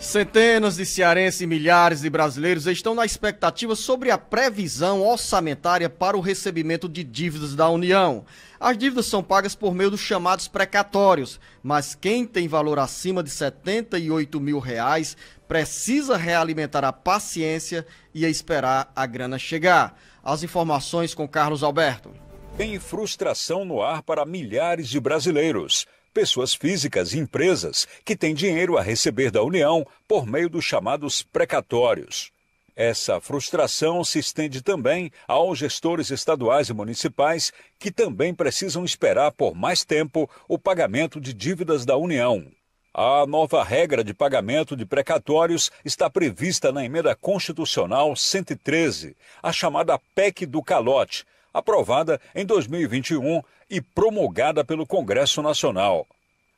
Centenas de cearenses e milhares de brasileiros estão na expectativa sobre a previsão orçamentária para o recebimento de dívidas da União. As dívidas são pagas por meio dos chamados precatórios, mas quem tem valor acima de 78 mil reais precisa realimentar a paciência e esperar a grana chegar. As informações com Carlos Alberto. Tem frustração no ar para milhares de brasileiros pessoas físicas e empresas que têm dinheiro a receber da União por meio dos chamados precatórios. Essa frustração se estende também aos gestores estaduais e municipais, que também precisam esperar por mais tempo o pagamento de dívidas da União. A nova regra de pagamento de precatórios está prevista na Emenda Constitucional 113, a chamada PEC do Calote, aprovada em 2021 e promulgada pelo Congresso Nacional.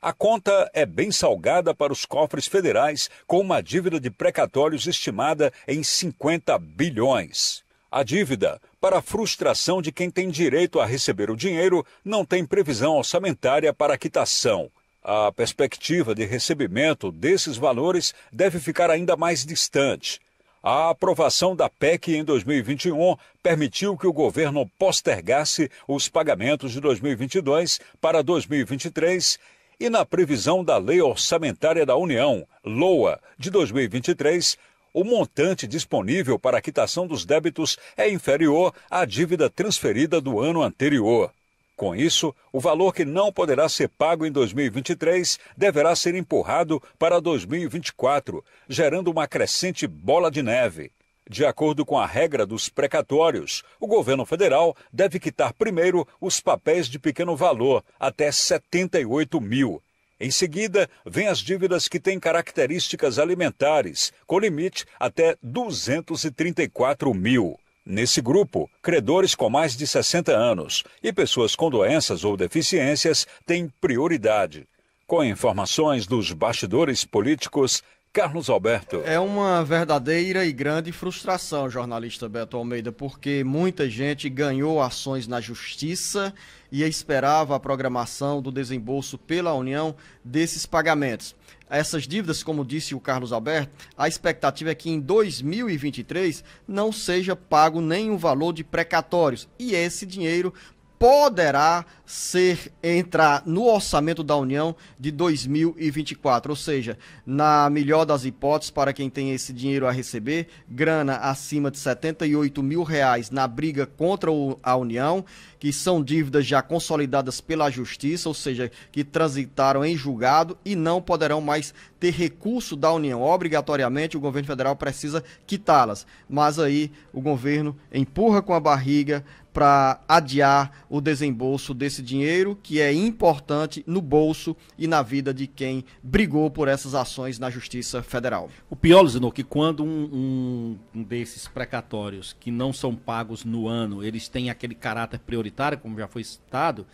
A conta é bem salgada para os cofres federais, com uma dívida de precatórios estimada em 50 bilhões. A dívida, para a frustração de quem tem direito a receber o dinheiro, não tem previsão orçamentária para quitação. A perspectiva de recebimento desses valores deve ficar ainda mais distante. A aprovação da PEC em 2021 permitiu que o governo postergasse os pagamentos de 2022 para 2023 e, na previsão da Lei Orçamentária da União, LOA, de 2023, o montante disponível para a quitação dos débitos é inferior à dívida transferida do ano anterior. Com isso, o valor que não poderá ser pago em 2023 deverá ser empurrado para 2024, gerando uma crescente bola de neve. De acordo com a regra dos precatórios, o governo federal deve quitar primeiro os papéis de pequeno valor, até 78 mil. Em seguida, vêm as dívidas que têm características alimentares, com limite até 234 mil. Nesse grupo, credores com mais de 60 anos e pessoas com doenças ou deficiências têm prioridade. Com informações dos bastidores políticos, Carlos Alberto. É uma verdadeira e grande frustração, jornalista Beto Almeida, porque muita gente ganhou ações na justiça e esperava a programação do desembolso pela União desses pagamentos essas dívidas, como disse o Carlos Alberto, a expectativa é que em 2023 não seja pago nenhum valor de precatórios e esse dinheiro poderá ser entrar no orçamento da União de 2024, ou seja, na melhor das hipóteses para quem tem esse dinheiro a receber, grana acima de 78 mil reais na briga contra a União, que são dívidas já consolidadas pela Justiça, ou seja, que transitaram em julgado e não poderão mais ter recurso da União. Obrigatoriamente o governo federal precisa quitá-las. Mas aí o governo empurra com a barriga para adiar o desembolso desse dinheiro que é importante no bolso e na vida de quem brigou por essas ações na Justiça Federal. O pior, Zeno, que quando um, um, desses precatórios que não são pagos no ano, eles têm aquele caráter prioritário, como já foi citado,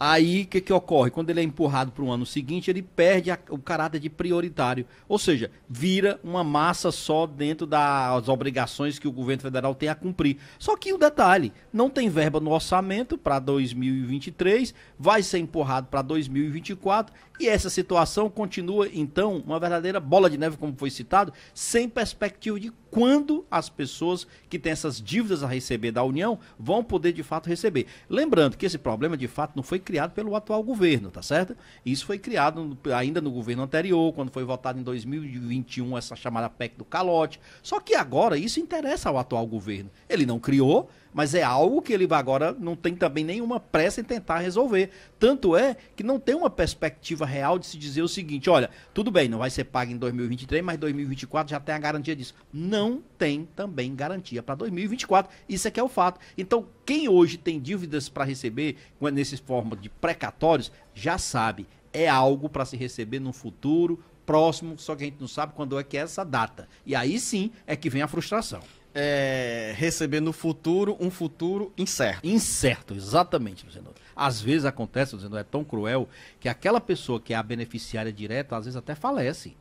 Aí o que, que ocorre? Quando ele é empurrado para o ano seguinte, ele perde a, o caráter de prioritário. Ou seja, vira uma massa só dentro das obrigações que o governo federal tem a cumprir. Só que o um detalhe: não tem verba no orçamento para 2023, vai ser empurrado para 2024, e essa situação continua, então, uma verdadeira bola de neve, como foi citado, sem perspectiva de quando as pessoas que têm essas dívidas a receber da União vão poder de fato receber. Lembrando que esse problema de fato não foi criado pelo atual governo, tá certo? Isso foi criado ainda no governo anterior, quando foi votado em 2021 essa chamada PEC do calote. Só que agora isso interessa ao atual governo. Ele não criou, mas é algo que ele agora não tem também nenhuma pressa em tentar resolver. Tanto é que não tem uma perspectiva real de se dizer o seguinte: olha, tudo bem, não vai ser pago em 2023, mas 2024 já tem a garantia disso. Não tem também garantia para 2024. Isso é que é o fato. Então, quem hoje tem dívidas para receber, nesse forma de precatórios, já sabe. É algo para se receber no futuro próximo, só que a gente não sabe quando é que é essa data. E aí sim é que vem a frustração é, receber no futuro um futuro incerto. Incerto, exatamente, Luciano. Às vezes acontece, Luciano, é tão cruel que aquela pessoa que é a beneficiária direta, às vezes até falece.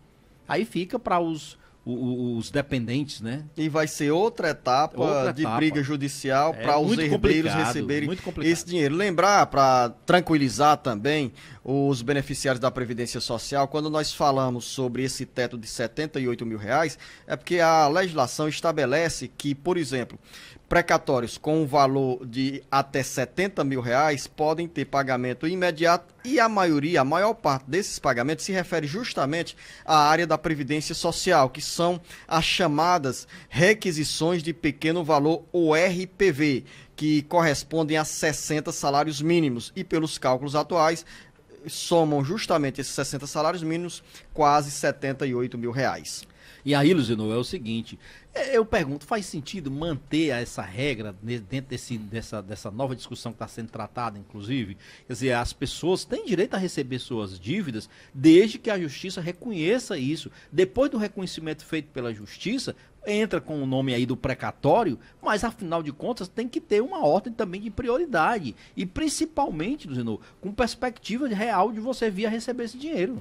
Aí fica para os os dependentes, né? E vai ser outra etapa outra de etapa. briga judicial é para os herdeiros receberem esse dinheiro. Lembrar, para tranquilizar também os beneficiários da Previdência Social, quando nós falamos sobre esse teto de 78 mil reais, é porque a legislação estabelece que, por exemplo, precatórios com valor de até 70 mil reais podem ter pagamento imediato e a maioria, a maior parte desses pagamentos se refere justamente à área da Previdência Social, que são as chamadas requisições de pequeno valor ou RPV, que correspondem a 60 salários mínimos e pelos cálculos atuais somam justamente esses 60 salários mínimos quase 78 mil reais. E aí, Luiz é o seguinte: é, eu pergunto, faz sentido manter essa regra dentro desse, dessa, dessa nova discussão que está sendo tratada, inclusive? Quer dizer, as pessoas têm direito a receber suas dívidas desde que a justiça reconheça isso. Depois do reconhecimento feito pela justiça, entra com o nome aí do precatório, mas afinal de contas tem que ter uma ordem também de prioridade. E principalmente, Luzino, com perspectiva real de você vir a receber esse dinheiro.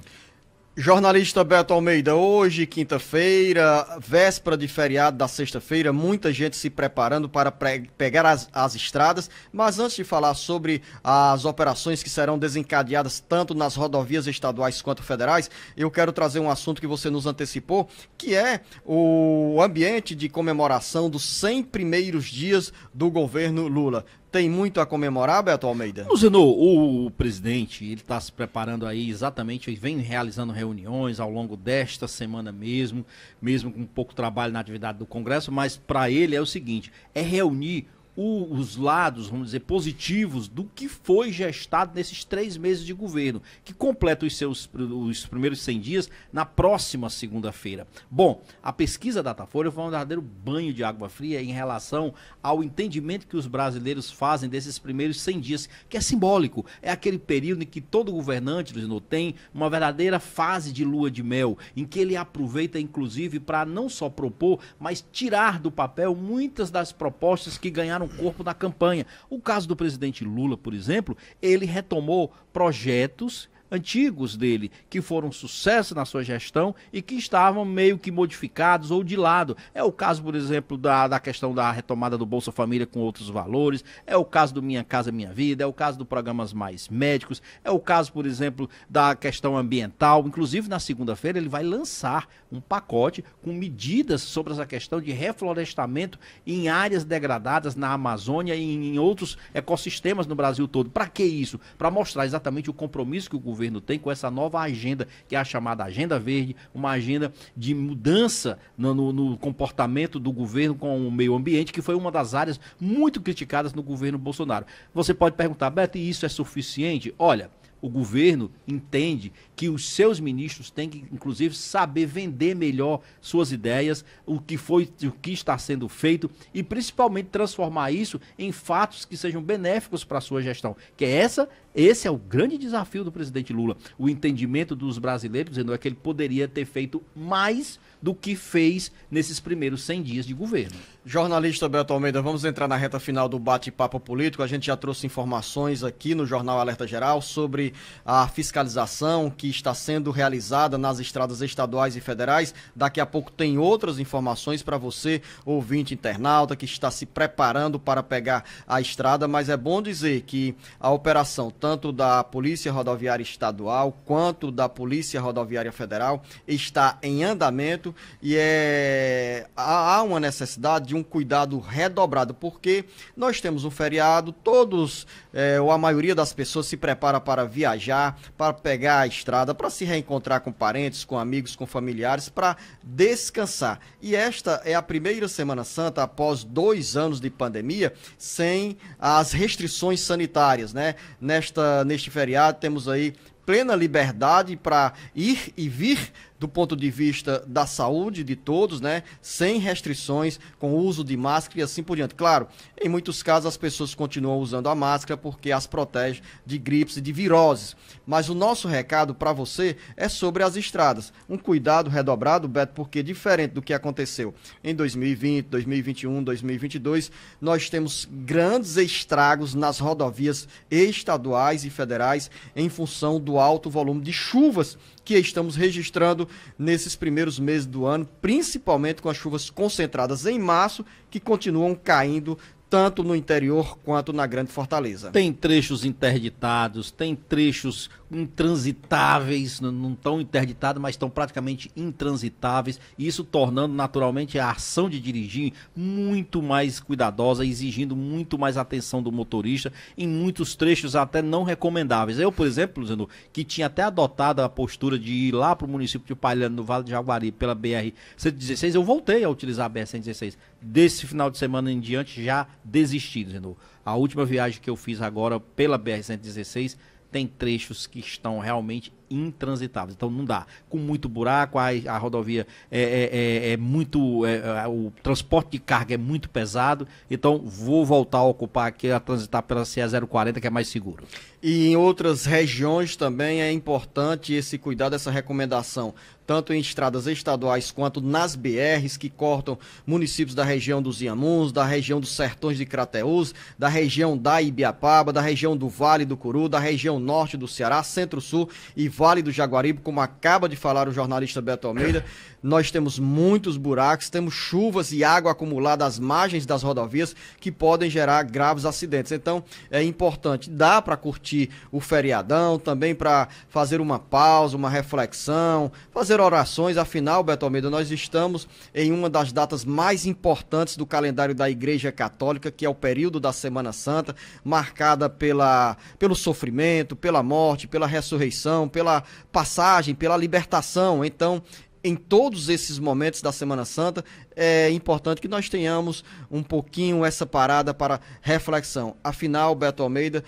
Jornalista Beto Almeida, hoje, quinta-feira, véspera de feriado da sexta-feira, muita gente se preparando para pegar as, as, estradas. Mas antes de falar sobre as operações que serão desencadeadas tanto nas rodovias estaduais quanto federais, eu quero trazer um assunto que você nos antecipou, que é o ambiente de comemoração dos 100 primeiros dias do governo Lula. Tem muito a comemorar, Beto Almeida? Luciano, o presidente, ele está se preparando aí exatamente, vem realizando reuniões reuniões ao longo desta semana mesmo, mesmo com pouco trabalho na atividade do Congresso, mas para ele é o seguinte: é reunir o, os lados, vamos dizer, positivos do que foi gestado nesses três meses de governo, que completa os seus os primeiros 100 dias na próxima segunda-feira. Bom, a pesquisa Datafolha foi um verdadeiro banho de água fria em relação ao entendimento que os brasileiros fazem desses primeiros 100 dias, que é simbólico, é aquele período em que todo governante, Luizino, tem uma verdadeira fase de lua de mel, em que ele aproveita, inclusive, para não só propor, mas tirar do papel muitas das propostas que ganharam ganharam corpo na campanha. O caso do presidente Lula, por exemplo, ele retomou projetos antigos dele, que foram sucesso na sua gestão e que estavam meio que modificados ou de lado. É o caso, por exemplo, da, da questão da retomada do Bolsa Família com outros valores, é o caso do Minha Casa Minha Vida, é o caso do programas mais médicos, é o caso, por exemplo, da questão ambiental. Inclusive, na segunda-feira, ele vai lançar um pacote com medidas sobre essa questão de reflorestamento em áreas degradadas na Amazônia e em outros ecossistemas no Brasil todo. Para que isso? Para mostrar exatamente o compromisso que o governo governo tem com essa nova agenda, que é a chamada Agenda Verde, uma agenda de mudança no, no, no comportamento do governo com o meio ambiente, que foi uma das áreas muito criticadas no governo Bolsonaro. Você pode perguntar, Beto, e isso é suficiente? Olha o governo entende que os seus ministros têm que, inclusive, saber vender melhor suas ideias, o que foi, o que está sendo feito e, principalmente, transformar isso em fatos que sejam benéficos para a sua gestão. Que é essa, esse é o grande desafio do presidente Lula, o entendimento dos brasileiros, dizendo é que ele poderia ter feito mais do que fez nesses primeiros 100 dias de governo. Jornalista Beto Almeida, vamos entrar na reta final do bate-papo político. A gente já trouxe informações aqui no Jornal Alerta Geral sobre a fiscalização que está sendo realizada nas estradas estaduais e federais. Daqui a pouco tem outras informações para você, ouvinte internauta, que está se preparando para pegar a estrada. Mas é bom dizer que a operação, tanto da Polícia Rodoviária Estadual quanto da Polícia Rodoviária Federal, está em andamento certo? E é, há uma necessidade de um cuidado redobrado, porque nós temos um feriado, todos, é, ou a maioria das pessoas se prepara para viajar, para pegar a estrada, para se reencontrar com parentes, com amigos, com familiares, para descansar. E esta é a primeira Semana Santa após dois anos de pandemia, sem as restrições sanitárias, né? Nesta, neste feriado temos aí plena liberdade para ir e vir do ponto de vista da saúde de todos, né? Sem restrições, com o uso de máscara e assim por diante. Claro, em muitos casos as pessoas continuam usando a máscara porque as protege de gripes e de viroses. Mas o nosso recado para você é sobre as estradas. Um cuidado redobrado, Beto, porque diferente do que aconteceu em 2020, 2021, 2022, nós temos grandes estragos nas rodovias estaduais e federais em função do alto volume de chuvas que estamos registrando nesses primeiros meses do ano, principalmente com as chuvas concentradas em março, que continuam caindo tanto no interior quanto na Grande Fortaleza. Tem trechos interditados, tem trechos intransitáveis, não tão interditados, mas estão praticamente intransitáveis, isso tornando naturalmente a ação de dirigir muito mais cuidadosa, exigindo muito mais atenção do motorista, em muitos trechos até não recomendáveis. Eu, por exemplo, Zenu, que tinha até adotado a postura de ir lá para o município de Palhano, no Vale de Jaguari, pela BR-116, eu voltei a utilizar a BR-116 desse final de semana em diante já desistido, Zenu. A última viagem que eu fiz agora pela BR-116 tem trechos que estão realmente intransitáveis. Então não dá. Com muito buraco, a, a rodovia é, é, é, é muito. É, é, o transporte de carga é muito pesado. Então vou voltar a ocupar aqui, a transitar pela CE 040, que é mais seguro. E em outras regiões também é importante esse cuidado, essa recomendação tanto em estradas estaduais quanto nas BRs que cortam municípios da região dos Iamuns, da região dos Sertões de Crateús, da região da Ibiapaba, da região do Vale do Curu, da região norte do Ceará, centro-sul e Vale do Jaguaribe, como acaba de falar o jornalista Beto Almeida, nós temos muitos buracos, temos chuvas e água acumulada às margens das rodovias que podem gerar graves acidentes. Então, é importante, dá para curtir o feriadão, também para fazer uma pausa, uma reflexão, fazer orações. Afinal, Beto Almeida, nós estamos em uma das datas mais importantes do calendário da Igreja Católica, que é o período da Semana Santa, marcada pela, pelo sofrimento, pela morte, pela ressurreição, pela pela passagem, pela libertação. Então, em todos esses momentos da Semana Santa, é importante que nós tenhamos um pouquinho essa parada para reflexão. Afinal, Beto Almeida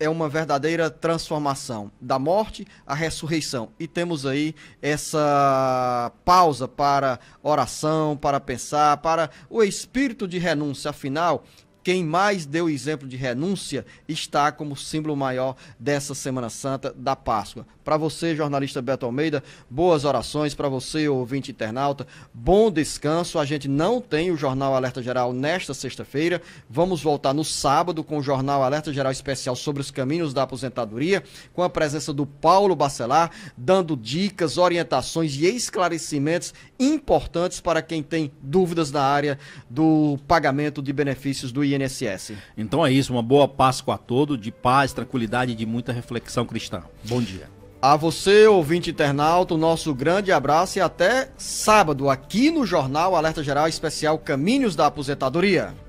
é uma verdadeira transformação da morte à ressurreição. E temos aí essa pausa para oração, para pensar, para o espírito de renúncia. Afinal, quem mais deu exemplo de renúncia está como símbolo maior dessa Semana Santa da Páscoa. Para você, jornalista Beto Almeida, boas orações. Para você, ouvinte internauta, bom descanso. A gente não tem o Jornal Alerta Geral nesta sexta-feira. Vamos voltar no sábado com o Jornal Alerta Geral Especial sobre os caminhos da aposentadoria, com a presença do Paulo Bacelar, dando dicas, orientações e esclarecimentos importantes para quem tem dúvidas na área do pagamento de benefícios do INSS. INSS. Então é isso, uma boa Páscoa a todo, de paz, tranquilidade e de muita reflexão cristã. Bom dia. A você, ouvinte internauta, o nosso grande abraço e até sábado aqui no Jornal Alerta Geral Especial Caminhos da Aposentadoria.